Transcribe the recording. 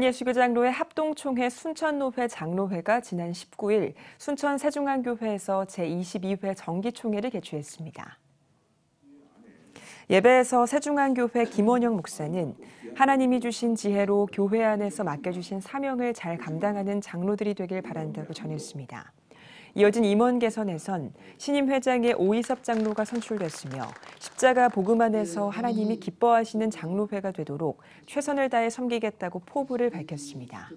예술교장로의 합동총회 순천노회 장로회가 지난 19일 순천 세중안교회에서 제22회 정기총회를 개최했습니다. 예배에서 세중안교회 김원영 목사는 하나님이 주신 지혜로 교회 안에서 맡겨주신 사명을 잘 감당하는 장로들이 되길 바란다고 전했습니다. 이어진 임원 개선에선 신임 회장의 오이섭 장로가 선출됐으며 십자가 복음 안에서 음. 하나님이 기뻐하시는 장로회가 되도록 최선을 다해 섬기겠다고 포부를 밝혔습니다.